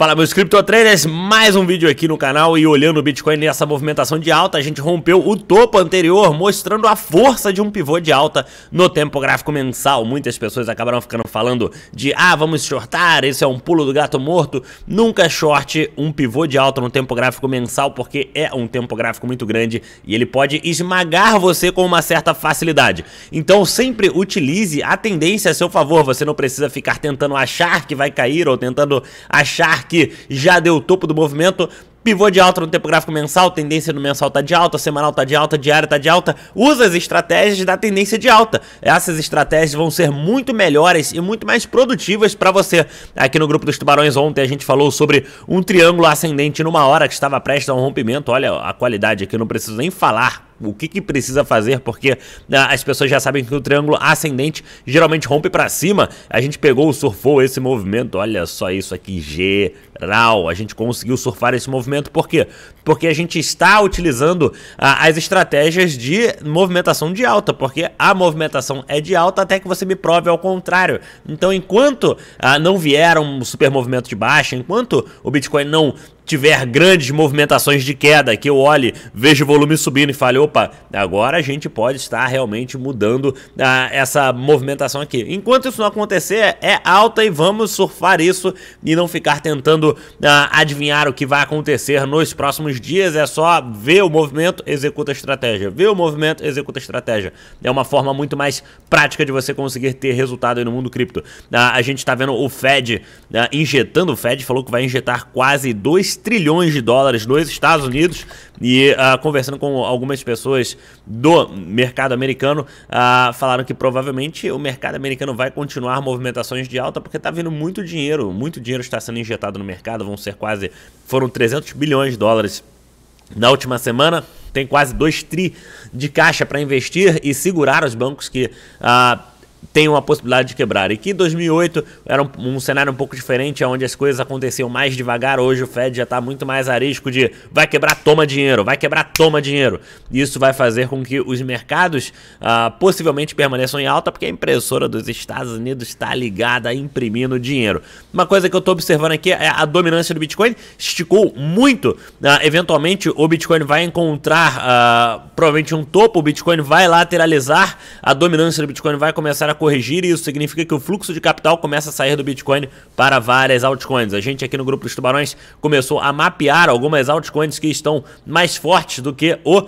Fala meus criptotraders, mais um vídeo aqui no canal e olhando o Bitcoin nessa movimentação de alta, a gente rompeu o topo anterior mostrando a força de um pivô de alta no tempo gráfico mensal. Muitas pessoas acabaram ficando falando de, ah, vamos shortar, esse é um pulo do gato morto. Nunca short um pivô de alta no tempo gráfico mensal porque é um tempo gráfico muito grande e ele pode esmagar você com uma certa facilidade. Então sempre utilize a tendência a seu favor, você não precisa ficar tentando achar que vai cair ou tentando achar aqui já deu o topo do movimento. Pivô de alta no tempo gráfico mensal, tendência no mensal tá de alta, semanal tá de alta, diária tá de alta. Usa as estratégias da tendência de alta. Essas estratégias vão ser muito melhores e muito mais produtivas para você. Aqui no grupo dos tubarões ontem a gente falou sobre um triângulo ascendente numa hora que estava prestes a um rompimento. Olha a qualidade aqui, não preciso nem falar o que, que precisa fazer, porque ah, as pessoas já sabem que o triângulo ascendente geralmente rompe para cima. A gente pegou, surfou esse movimento, olha só isso aqui, geral. A gente conseguiu surfar esse movimento, por quê? Porque a gente está utilizando ah, as estratégias de movimentação de alta, porque a movimentação é de alta até que você me prove ao contrário. Então, enquanto ah, não vier um super movimento de baixa, enquanto o Bitcoin não tiver grandes movimentações de queda, que eu olhe, vejo o volume subindo e fale, opa, agora a gente pode estar realmente mudando ah, essa movimentação aqui. Enquanto isso não acontecer, é alta e vamos surfar isso e não ficar tentando ah, adivinhar o que vai acontecer nos próximos dias, é só ver o movimento, executa a estratégia, ver o movimento, executa a estratégia. É uma forma muito mais prática de você conseguir ter resultado no mundo cripto. Ah, a gente está vendo o Fed ah, injetando, o Fed falou que vai injetar quase 2 trilhões de dólares nos Estados Unidos. E uh, conversando com algumas pessoas do mercado americano, uh, falaram que provavelmente o mercado americano vai continuar movimentações de alta porque está vindo muito dinheiro, muito dinheiro está sendo injetado no mercado, vão ser quase, foram 300 bilhões de dólares na última semana. Tem quase 2 tri de caixa para investir e segurar os bancos que ah, tem uma possibilidade de quebrar. E que 2008 era um, um, cenário um pouco diferente, onde as coisas aconteciam mais devagar. Hoje o Fed já está muito mais a risco de vai quebrar, toma dinheiro, vai quebrar, toma dinheiro. Isso vai fazer com que os mercados ah, possivelmente permaneçam em alta, porque a impressora dos Estados Unidos está ligada a imprimindo dinheiro. Uma coisa que eu estou observando aqui é a dominância do Bitcoin esticou muito. Ah, eventualmente o Bitcoin vai encontrar ah, provavelmente um topo, o Bitcoin vai lateralizar, a dominância do Bitcoin vai começar corrigir e isso significa que o fluxo de capital começa a sair do Bitcoin para várias altcoins. A gente aqui no grupo dos Tubarões começou a mapear algumas altcoins que estão mais fortes do que o uh,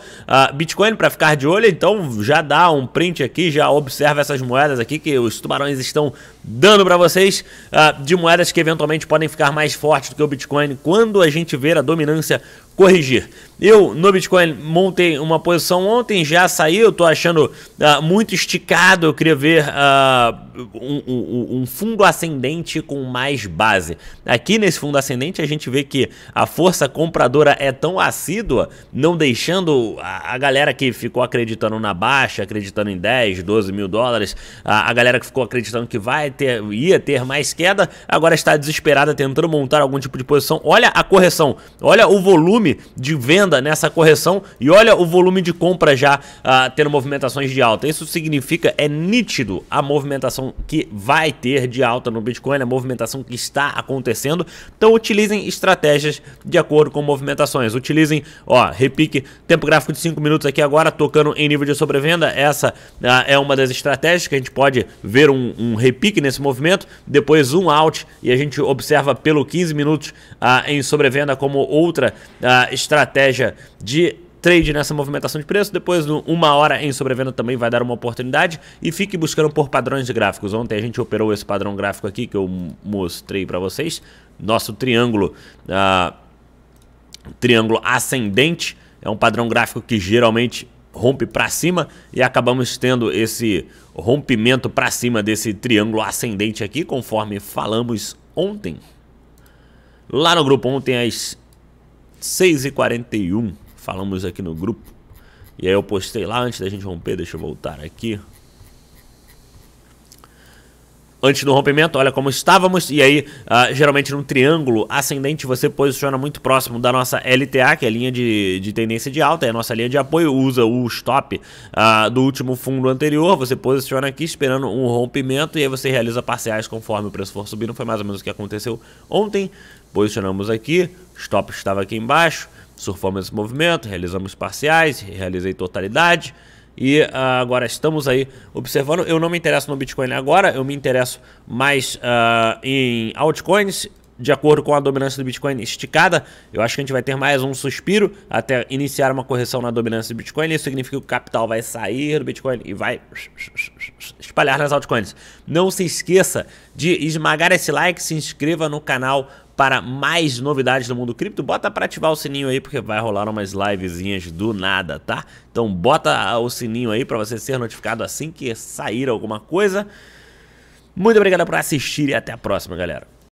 Bitcoin para ficar de olho, então já dá um print aqui, já observa essas moedas aqui que os tubarões estão dando para vocês uh, de moedas que eventualmente podem ficar mais fortes do que o Bitcoin quando a gente ver a dominância corrigir. Eu no Bitcoin montei uma posição ontem, já saiu, estou achando uh, muito esticado, eu queria ver. Uh, um, um, fundo ascendente com mais base. Aqui nesse fundo ascendente a gente vê que a força compradora é tão assídua, não deixando a, a galera que ficou acreditando na baixa, acreditando em 10, 12 mil dólares, a, a galera que ficou acreditando que vai ter, ia ter mais queda, agora está desesperada tentando montar algum tipo de posição. Olha a correção, olha o volume de venda nessa correção e olha o volume de compra já uh, tendo movimentações de alta. Isso significa, é nítido a movimentação movimentação que vai ter de alta no Bitcoin, a movimentação que está acontecendo. Então utilizem estratégias de acordo com movimentações. Utilizem, ó, repique, tempo gráfico de 5 minutos aqui agora, tocando em nível de sobrevenda. Essa ah, é uma das estratégias que a gente pode ver um, um, repique nesse movimento, depois um out e a gente observa pelo 15 minutos ah, em sobrevenda como outra ah, estratégia de trade nessa movimentação de preço, depois uma hora em sobrevenda também vai dar uma oportunidade e fique buscando por padrões de gráficos. Ontem a gente operou esse padrão gráfico aqui que eu mostrei para vocês, nosso triângulo, uh, triângulo ascendente, é um padrão gráfico que geralmente rompe para cima e acabamos tendo esse rompimento para cima desse triângulo ascendente aqui, conforme falamos ontem. Lá no grupo ontem às 6h41 falamos aqui no grupo. E aí eu postei lá antes da gente romper, deixa eu voltar aqui. Antes do rompimento, olha como estávamos. E aí, uh, geralmente num triângulo ascendente, você posiciona muito próximo da nossa LTA, que é a linha de, de tendência de alta, é a nossa linha de apoio. Usa o stop uh, do último fundo anterior. Você posiciona aqui esperando um rompimento e aí você realiza parciais conforme o preço for subindo. Foi mais ou menos o que aconteceu ontem. Posicionamos aqui, stop estava aqui embaixo surfamos esse movimento, realizamos parciais, realizei totalidade e uh, agora estamos aí observando. Eu não me interesso no Bitcoin agora, eu me interesso mais uh, em altcoins. De acordo com a dominância do Bitcoin esticada, eu acho que a gente vai ter mais um suspiro até iniciar uma correção na dominância do Bitcoin. Isso significa que o capital vai sair do Bitcoin e vai espalhar nas altcoins. Não se esqueça de esmagar esse like, se inscreva no canal para mais novidades do mundo cripto, bota para ativar o sininho aí, porque vai rolar umas livezinhas do nada, tá? Então bota o sininho aí para você ser notificado assim que sair alguma coisa. Muito obrigado por assistir e até a próxima, galera.